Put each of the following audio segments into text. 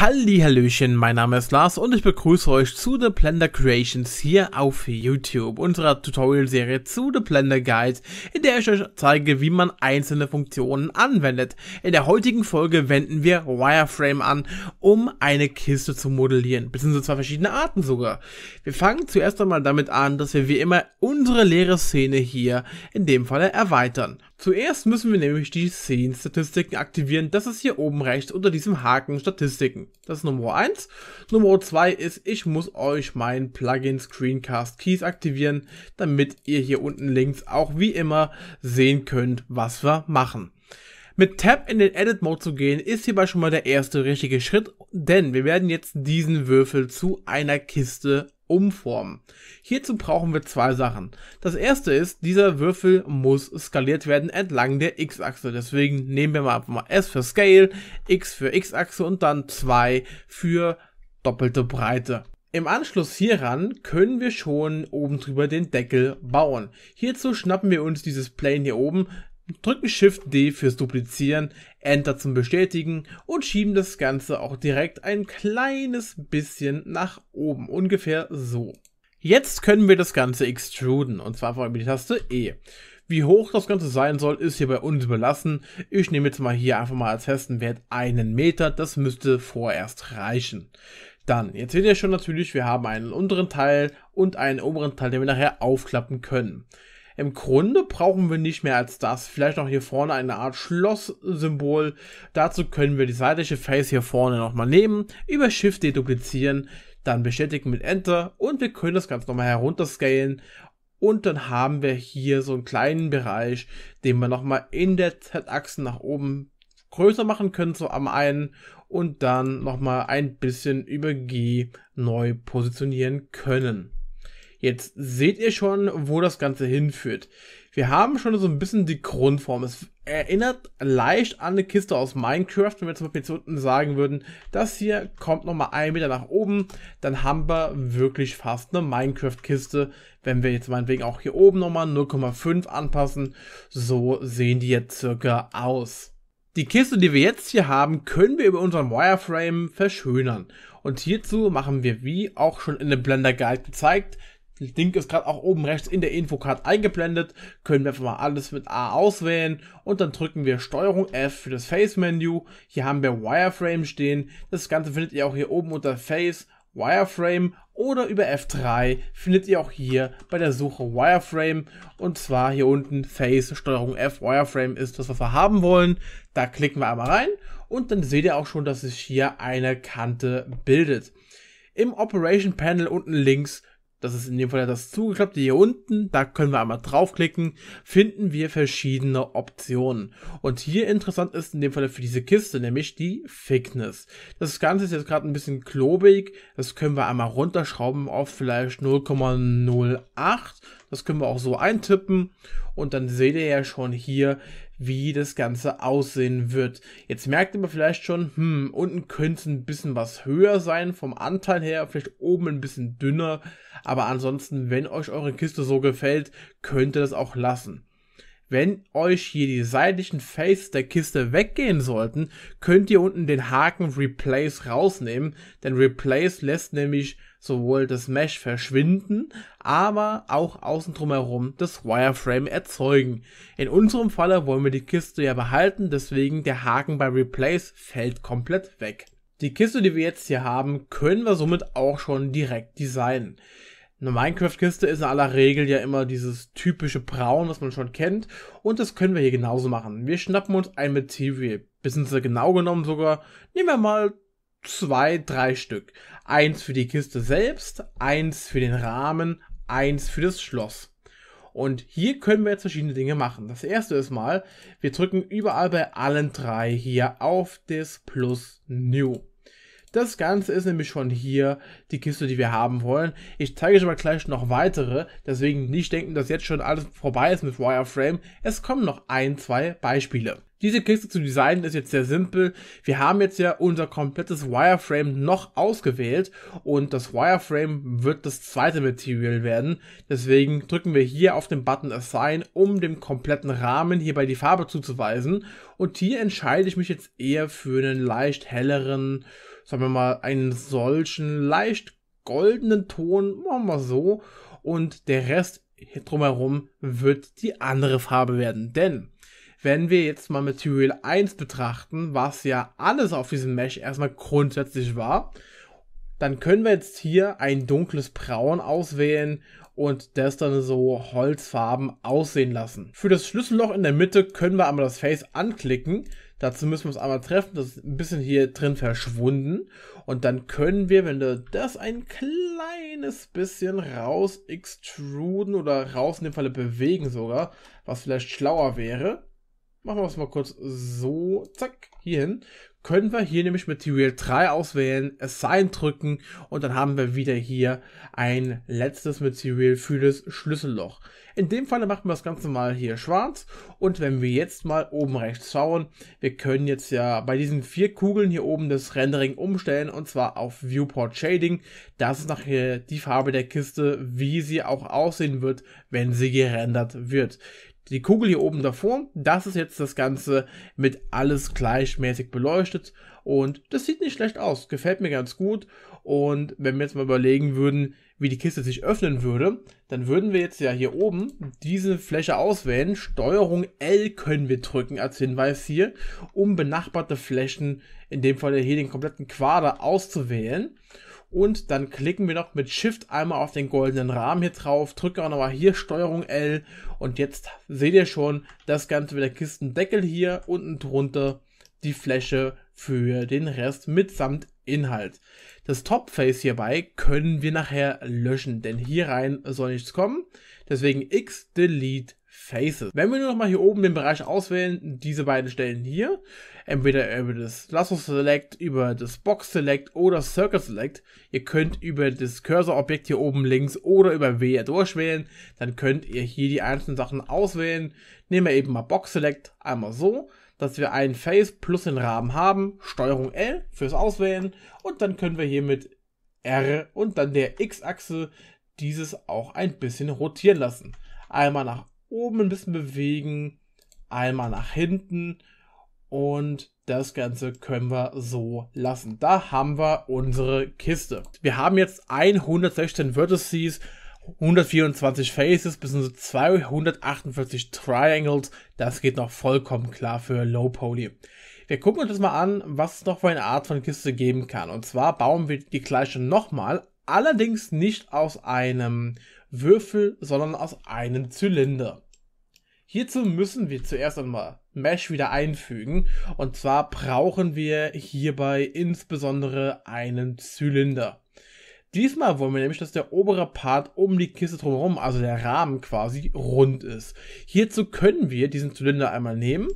Hallihallöchen, mein Name ist Lars und ich begrüße euch zu The Blender Creations hier auf YouTube, unserer Tutorial-Serie zu The Blender Guide, in der ich euch zeige, wie man einzelne Funktionen anwendet. In der heutigen Folge wenden wir Wireframe an, um eine Kiste zu modellieren, beziehungsweise zwei verschiedene Arten sogar. Wir fangen zuerst einmal damit an, dass wir wie immer unsere leere Szene hier in dem Falle erweitern. Zuerst müssen wir nämlich die szenen Statistiken aktivieren. Das ist hier oben rechts unter diesem Haken Statistiken. Das ist Nummer 1. Nummer 2 ist, ich muss euch mein Plugin Screencast Keys aktivieren, damit ihr hier unten links auch wie immer sehen könnt, was wir machen. Mit Tab in den Edit Mode zu gehen, ist hierbei schon mal der erste richtige Schritt, denn wir werden jetzt diesen Würfel zu einer Kiste umformen. Hierzu brauchen wir zwei Sachen. Das erste ist, dieser Würfel muss skaliert werden entlang der X-Achse. Deswegen nehmen wir mal einfach mal S für Scale, X für X-Achse und dann 2 für doppelte Breite. Im Anschluss hieran können wir schon oben drüber den Deckel bauen. Hierzu schnappen wir uns dieses Plane hier oben, drücken Shift D fürs Duplizieren, Enter zum Bestätigen und schieben das Ganze auch direkt ein kleines bisschen nach oben, ungefähr so. Jetzt können wir das Ganze extruden und zwar vor allem die Taste E. Wie hoch das Ganze sein soll, ist hier bei uns überlassen. Ich nehme jetzt mal hier einfach mal als festen Wert einen Meter, das müsste vorerst reichen. Dann, jetzt seht ihr schon natürlich, wir haben einen unteren Teil und einen oberen Teil, den wir nachher aufklappen können. Im Grunde brauchen wir nicht mehr als das. Vielleicht noch hier vorne eine Art Schloss-Symbol. Dazu können wir die seitliche Face hier vorne nochmal nehmen, über Shift deduplizieren, dann bestätigen mit Enter und wir können das Ganze nochmal herunterscalen und dann haben wir hier so einen kleinen Bereich, den wir nochmal in der Z-Achse nach oben größer machen können, so am einen und dann nochmal ein bisschen über G neu positionieren können. Jetzt seht ihr schon, wo das Ganze hinführt. Wir haben schon so ein bisschen die Grundform. Es erinnert leicht an eine Kiste aus Minecraft. Wenn wir zum Beispiel jetzt unten sagen würden, das hier kommt nochmal ein Meter nach oben, dann haben wir wirklich fast eine Minecraft-Kiste. Wenn wir jetzt meinetwegen auch hier oben nochmal 0,5 anpassen, so sehen die jetzt circa aus. Die Kiste, die wir jetzt hier haben, können wir über unseren Wireframe verschönern. Und hierzu machen wir, wie auch schon in dem Blender Guide gezeigt, Link ist gerade auch oben rechts in der Infocard eingeblendet. Können wir einfach mal alles mit A auswählen und dann drücken wir STRG F für das Face-Menü. Hier haben wir Wireframe stehen. Das Ganze findet ihr auch hier oben unter Face, Wireframe oder über F3 findet ihr auch hier bei der Suche Wireframe und zwar hier unten Face, STRG F, Wireframe ist das, was wir haben wollen. Da klicken wir einmal rein und dann seht ihr auch schon, dass sich hier eine Kante bildet. Im Operation Panel unten links das ist in dem Fall das zugeklappte hier unten, da können wir einmal draufklicken, finden wir verschiedene Optionen. Und hier interessant ist in dem Fall für diese Kiste, nämlich die Thickness. Das Ganze ist jetzt gerade ein bisschen klobig, das können wir einmal runterschrauben auf vielleicht 0,08. Das können wir auch so eintippen und dann seht ihr ja schon hier, wie das Ganze aussehen wird. Jetzt merkt ihr aber vielleicht schon, hm, unten könnte ein bisschen was höher sein vom Anteil her, vielleicht oben ein bisschen dünner, aber ansonsten, wenn euch eure Kiste so gefällt, könnt ihr das auch lassen. Wenn euch hier die seitlichen Faces der Kiste weggehen sollten, könnt ihr unten den Haken Replace rausnehmen, denn Replace lässt nämlich sowohl das Mesh verschwinden, aber auch außen drumherum das Wireframe erzeugen. In unserem Falle wollen wir die Kiste ja behalten, deswegen der Haken bei Replace fällt komplett weg. Die Kiste, die wir jetzt hier haben, können wir somit auch schon direkt designen. Eine Minecraft-Kiste ist in aller Regel ja immer dieses typische Braun, was man schon kennt. Und das können wir hier genauso machen. Wir schnappen uns ein Material. Bisschen genau genommen sogar, nehmen wir mal zwei, drei Stück. Eins für die Kiste selbst, eins für den Rahmen, eins für das Schloss. Und hier können wir jetzt verschiedene Dinge machen. Das erste ist mal, wir drücken überall bei allen drei hier auf das Plus New. Das Ganze ist nämlich schon hier die Kiste, die wir haben wollen. Ich zeige euch aber gleich noch weitere, deswegen nicht denken, dass jetzt schon alles vorbei ist mit Wireframe. Es kommen noch ein, zwei Beispiele. Diese Kiste zu designen ist jetzt sehr simpel. Wir haben jetzt ja unser komplettes Wireframe noch ausgewählt und das Wireframe wird das zweite Material werden. Deswegen drücken wir hier auf den Button Assign, um dem kompletten Rahmen hierbei die Farbe zuzuweisen. Und hier entscheide ich mich jetzt eher für einen leicht helleren, sagen wir mal, einen solchen leicht goldenen Ton, machen wir so, und der Rest drumherum wird die andere Farbe werden. Denn wenn wir jetzt mal Material 1 betrachten, was ja alles auf diesem Mesh erstmal grundsätzlich war, dann können wir jetzt hier ein dunkles Braun auswählen und das dann so holzfarben aussehen lassen. Für das Schlüsselloch in der Mitte können wir einmal das Face anklicken, Dazu müssen wir uns einmal treffen. Das ist ein bisschen hier drin verschwunden. Und dann können wir, wenn du das ein kleines bisschen raus extruden oder raus in dem Falle bewegen sogar, was vielleicht schlauer wäre, machen wir es mal kurz so, zack, hier hin können wir hier nämlich mit Material 3 auswählen, Assign drücken und dann haben wir wieder hier ein letztes mit Material für das Schlüsselloch. In dem Falle machen wir das Ganze mal hier schwarz und wenn wir jetzt mal oben rechts schauen, wir können jetzt ja bei diesen vier Kugeln hier oben das Rendering umstellen und zwar auf Viewport Shading. Das ist nachher die Farbe der Kiste, wie sie auch aussehen wird, wenn sie gerendert wird die Kugel hier oben davor, das ist jetzt das Ganze mit alles gleichmäßig beleuchtet und das sieht nicht schlecht aus, gefällt mir ganz gut und wenn wir jetzt mal überlegen würden, wie die Kiste sich öffnen würde, dann würden wir jetzt ja hier oben diese Fläche auswählen, Steuerung L können wir drücken als Hinweis hier, um benachbarte Flächen, in dem Fall hier den kompletten Quader auszuwählen und dann klicken wir noch mit Shift einmal auf den goldenen Rahmen hier drauf, drücke auch nochmal hier Steuerung L und jetzt seht ihr schon das Ganze mit der Kistendeckel hier unten drunter die Fläche für den Rest mitsamt Inhalt. Das Topface hierbei können wir nachher löschen, denn hier rein soll nichts kommen. Deswegen X, Delete, Faces. Wenn wir nur nochmal hier oben den Bereich auswählen, diese beiden Stellen hier, entweder über das Lasso Select, über das Box Select oder Circle Select, ihr könnt über das Cursor-Objekt hier oben links oder über W durchwählen, dann könnt ihr hier die einzelnen Sachen auswählen. Nehmen wir eben mal Box Select einmal so, dass wir ein Face plus den Rahmen haben, Steuerung L fürs Auswählen und dann können wir hier mit R und dann der X-Achse dieses auch ein bisschen rotieren lassen. Einmal nach oben ein bisschen bewegen, einmal nach hinten und das Ganze können wir so lassen. Da haben wir unsere Kiste. Wir haben jetzt 116 Vertices, 124 Faces bis 248 Triangles. Das geht noch vollkommen klar für Low Poly. Wir gucken uns das mal an, was es noch für eine Art von Kiste geben kann. Und zwar bauen wir die gleiche nochmal, allerdings nicht aus einem Würfel, sondern aus einem Zylinder. Hierzu müssen wir zuerst einmal Mesh wieder einfügen und zwar brauchen wir hierbei insbesondere einen Zylinder. Diesmal wollen wir nämlich, dass der obere Part um die Kiste drumherum, also der Rahmen quasi, rund ist. Hierzu können wir diesen Zylinder einmal nehmen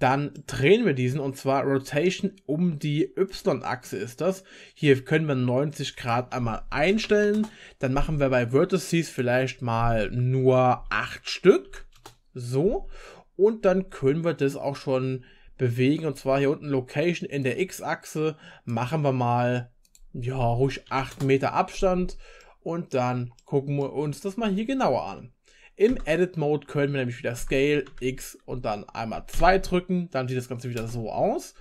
dann drehen wir diesen und zwar Rotation um die Y-Achse ist das. Hier können wir 90 Grad einmal einstellen. Dann machen wir bei Vertices vielleicht mal nur 8 Stück. So. Und dann können wir das auch schon bewegen. Und zwar hier unten Location in der X-Achse machen wir mal, ja, ruhig 8 Meter Abstand. Und dann gucken wir uns das mal hier genauer an. Im Edit Mode können wir nämlich wieder Scale, X und dann einmal 2 drücken. Dann sieht das Ganze wieder so aus.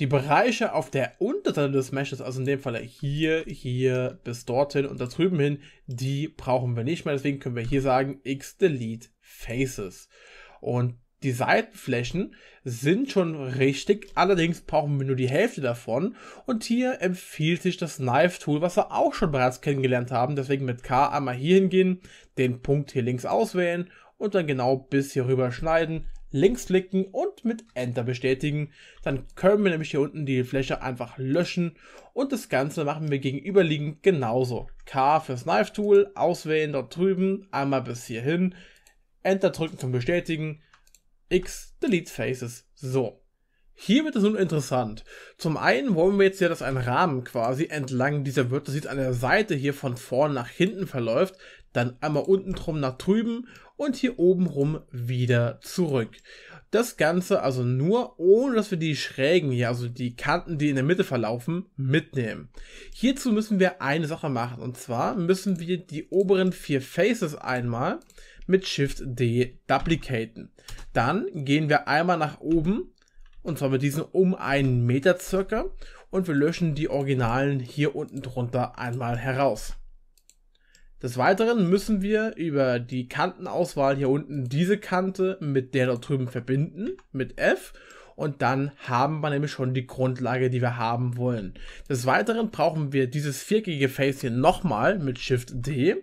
Die Bereiche auf der Unterseite des Meshes, also in dem Fall hier, hier bis dorthin und da drüben hin, die brauchen wir nicht mehr. Deswegen können wir hier sagen, X Delete Faces. Und die Seitenflächen sind schon richtig, allerdings brauchen wir nur die Hälfte davon. Und hier empfiehlt sich das Knife Tool, was wir auch schon bereits kennengelernt haben. Deswegen mit K einmal hier hingehen, den Punkt hier links auswählen und dann genau bis hier rüber schneiden, links klicken und mit Enter bestätigen. Dann können wir nämlich hier unten die Fläche einfach löschen und das Ganze machen wir gegenüberliegend genauso. K fürs Knife Tool, auswählen dort drüben, einmal bis hierhin, Enter drücken zum Bestätigen, X Delete Faces. So. Hier wird es nun interessant. Zum einen wollen wir jetzt ja, dass ein Rahmen quasi entlang dieser Vertices an der Seite hier von vorn nach hinten verläuft, dann einmal unten drum nach drüben und hier oben rum wieder zurück. Das Ganze also nur, ohne dass wir die Schrägen hier, also die Kanten, die in der Mitte verlaufen, mitnehmen. Hierzu müssen wir eine Sache machen und zwar müssen wir die oberen vier Faces einmal mit Shift D duplicaten. Dann gehen wir einmal nach oben und zwar mit diesem um einen Meter circa und wir löschen die Originalen hier unten drunter einmal heraus. Des Weiteren müssen wir über die Kantenauswahl hier unten diese Kante mit der dort drüben verbinden, mit F, und dann haben wir nämlich schon die Grundlage, die wir haben wollen. Des Weiteren brauchen wir dieses viereckige Face hier nochmal mit Shift D,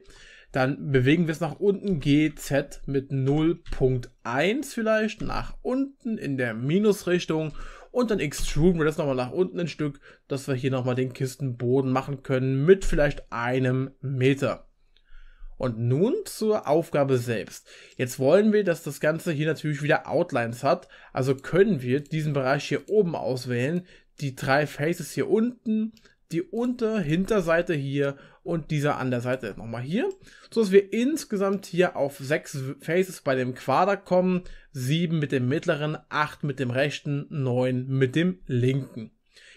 dann bewegen wir es nach unten, GZ mit 0.1 vielleicht nach unten in der Minusrichtung und dann extruden wir das nochmal nach unten ein Stück, dass wir hier nochmal den Kistenboden machen können mit vielleicht einem Meter. Und nun zur Aufgabe selbst. Jetzt wollen wir, dass das Ganze hier natürlich wieder Outlines hat, also können wir diesen Bereich hier oben auswählen, die drei Faces hier unten, die Unter-, Hinterseite hier und dieser an der Seite nochmal hier, so dass wir insgesamt hier auf sechs Faces bei dem Quader kommen, sieben mit dem mittleren, acht mit dem rechten, neun mit dem linken.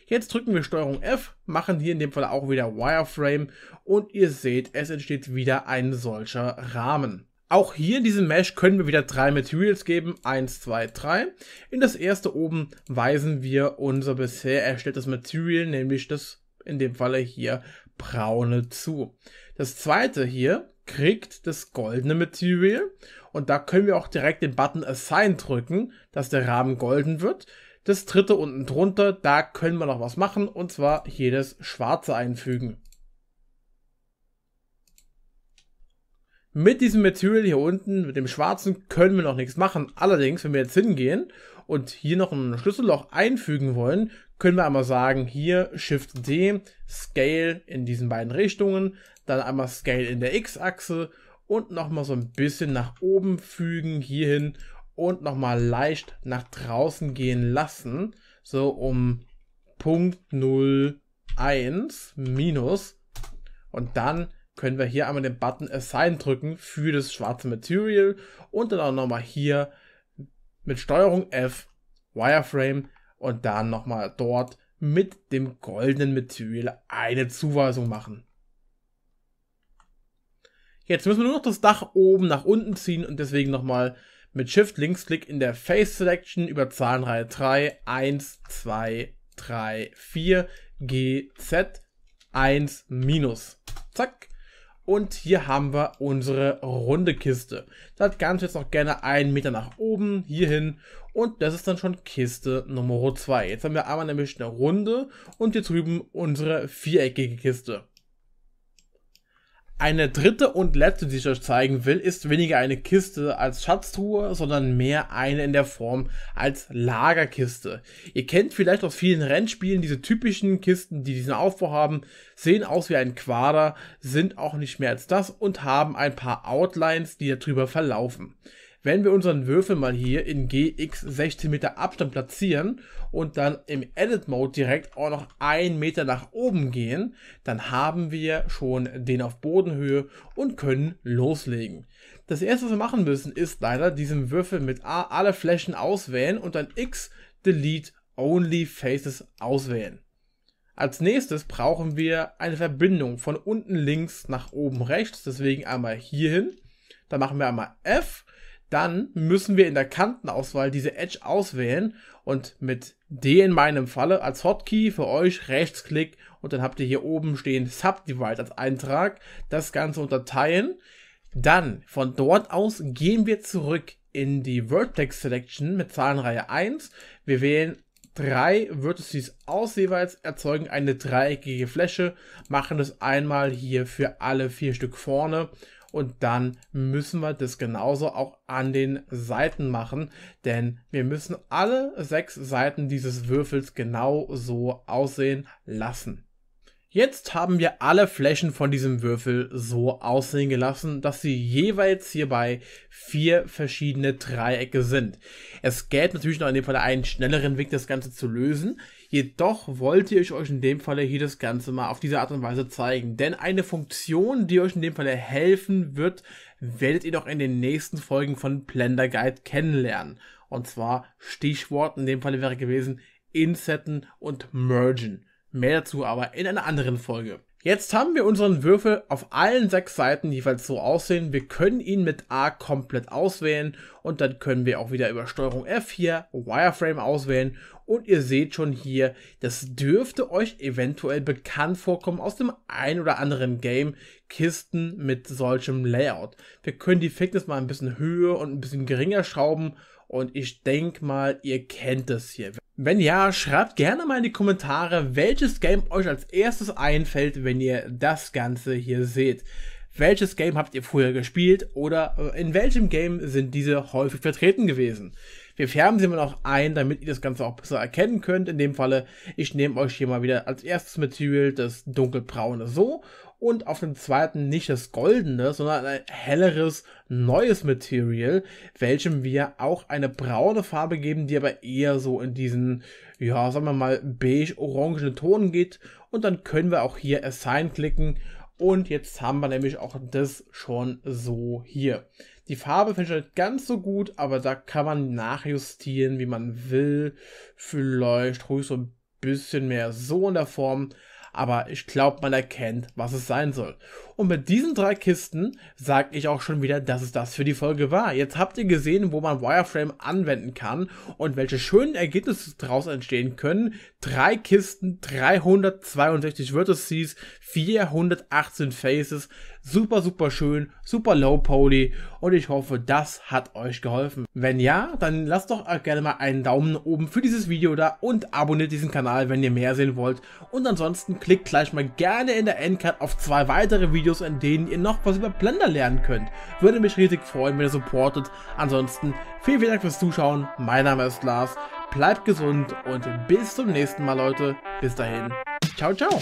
Jetzt drücken wir Steuerung F, machen hier in dem Fall auch wieder Wireframe und ihr seht, es entsteht wieder ein solcher Rahmen. Auch hier in diesem Mesh können wir wieder drei Materials geben. eins, zwei, drei. In das erste oben weisen wir unser bisher erstelltes Material, nämlich das in dem Falle hier braune zu. Das zweite hier kriegt das goldene Material und da können wir auch direkt den Button Assign drücken, dass der Rahmen golden wird. Das dritte unten drunter, da können wir noch was machen und zwar hier das schwarze einfügen. Mit diesem Material hier unten, mit dem schwarzen, können wir noch nichts machen. Allerdings, wenn wir jetzt hingehen und hier noch ein Schlüsselloch einfügen wollen, können wir einmal sagen, hier Shift D, Scale in diesen beiden Richtungen, dann einmal Scale in der X-Achse und nochmal so ein bisschen nach oben fügen hierhin und nochmal leicht nach draußen gehen lassen. So um Punkt 01 minus. Und dann können wir hier einmal den Button Assign drücken für das schwarze Material und dann auch nochmal hier mit Steuerung F Wireframe und dann nochmal dort mit dem goldenen Material eine Zuweisung machen. Jetzt müssen wir nur noch das Dach oben nach unten ziehen und deswegen nochmal mit shift links klick in der Face Selection über Zahlenreihe 3, 1, 2, 3, 4, G, Z, 1, minus. Zack. Und hier haben wir unsere runde Kiste. Das Ganze jetzt noch gerne einen Meter nach oben, hier hin. Und das ist dann schon Kiste Nummer 2. Jetzt haben wir einmal nämlich eine runde und hier drüben unsere viereckige Kiste. Eine dritte und letzte, die ich euch zeigen will, ist weniger eine Kiste als Schatztruhe, sondern mehr eine in der Form als Lagerkiste. Ihr kennt vielleicht aus vielen Rennspielen diese typischen Kisten, die diesen Aufbau haben, sehen aus wie ein Quader, sind auch nicht mehr als das und haben ein paar Outlines, die darüber verlaufen wenn wir unseren Würfel mal hier in GX 16 Meter Abstand platzieren und dann im Edit Mode direkt auch noch einen Meter nach oben gehen, dann haben wir schon den auf Bodenhöhe und können loslegen. Das erste, was wir machen müssen, ist leider diesen Würfel mit A alle Flächen auswählen und dann X Delete Only Faces auswählen. Als nächstes brauchen wir eine Verbindung von unten links nach oben rechts, deswegen einmal hierhin. Dann machen wir einmal F dann müssen wir in der Kantenauswahl diese Edge auswählen und mit D in meinem Falle als Hotkey für euch Rechtsklick und dann habt ihr hier oben stehen Subdivide als Eintrag, das Ganze unterteilen. Dann von dort aus gehen wir zurück in die Vertex Selection mit Zahlenreihe 1. Wir wählen drei Vertices aus jeweils, erzeugen eine dreieckige Fläche, machen es einmal hier für alle vier Stück vorne und dann müssen wir das genauso auch an den Seiten machen, denn wir müssen alle sechs Seiten dieses Würfels genau so aussehen lassen. Jetzt haben wir alle Flächen von diesem Würfel so aussehen gelassen, dass sie jeweils hierbei vier verschiedene Dreiecke sind. Es gäbe natürlich noch in dem Fall einen schnelleren Weg, das Ganze zu lösen. Jedoch wollte ich euch in dem Falle hier das Ganze mal auf diese Art und Weise zeigen. Denn eine Funktion, die euch in dem Falle helfen wird, werdet ihr doch in den nächsten Folgen von Blender Guide kennenlernen. Und zwar Stichwort in dem Falle wäre gewesen Insetten und Mergen. Mehr dazu aber in einer anderen Folge. Jetzt haben wir unseren Würfel auf allen sechs Seiten jeweils so aussehen. Wir können ihn mit A komplett auswählen und dann können wir auch wieder über Steuerung F hier Wireframe auswählen und ihr seht schon hier, das dürfte euch eventuell bekannt vorkommen aus dem ein oder anderen Game, Kisten mit solchem Layout. Wir können die Thickness mal ein bisschen höher und ein bisschen geringer schrauben und ich denke mal, ihr kennt das hier. Wenn ja, schreibt gerne mal in die Kommentare, welches Game euch als erstes einfällt, wenn ihr das Ganze hier seht. Welches Game habt ihr früher gespielt oder äh, in welchem Game sind diese häufig vertreten gewesen? Wir färben sie mal noch ein, damit ihr das Ganze auch besser erkennen könnt. In dem Falle, ich nehme euch hier mal wieder als erstes Material das dunkelbraune so und auf dem zweiten nicht das goldene, sondern ein helleres, neues Material, welchem wir auch eine braune Farbe geben, die aber eher so in diesen, ja, sagen wir mal, beige-orangenen Ton geht. Und dann können wir auch hier Assign klicken und jetzt haben wir nämlich auch das schon so hier. Die Farbe finde ich nicht halt ganz so gut, aber da kann man nachjustieren, wie man will. Vielleicht ruhig so ein bisschen mehr so in der Form. Aber ich glaube, man erkennt, was es sein soll. Und mit diesen drei Kisten sage ich auch schon wieder, dass es das für die Folge war. Jetzt habt ihr gesehen, wo man Wireframe anwenden kann und welche schönen Ergebnisse daraus entstehen können. Drei Kisten, 362 Vertices, 418 Faces, super, super schön, super low poly und ich hoffe, das hat euch geholfen. Wenn ja, dann lasst doch gerne mal einen Daumen oben für dieses Video da und abonniert diesen Kanal, wenn ihr mehr sehen wollt. Und ansonsten klickt gleich mal gerne in der Endcard auf zwei weitere Videos, in denen ihr noch was über Blender lernen könnt. Würde mich riesig freuen, wenn ihr supportet. Ansonsten vielen, vielen Dank fürs Zuschauen. Mein Name ist Lars. Bleibt gesund und bis zum nächsten Mal, Leute. Bis dahin. Ciao, ciao.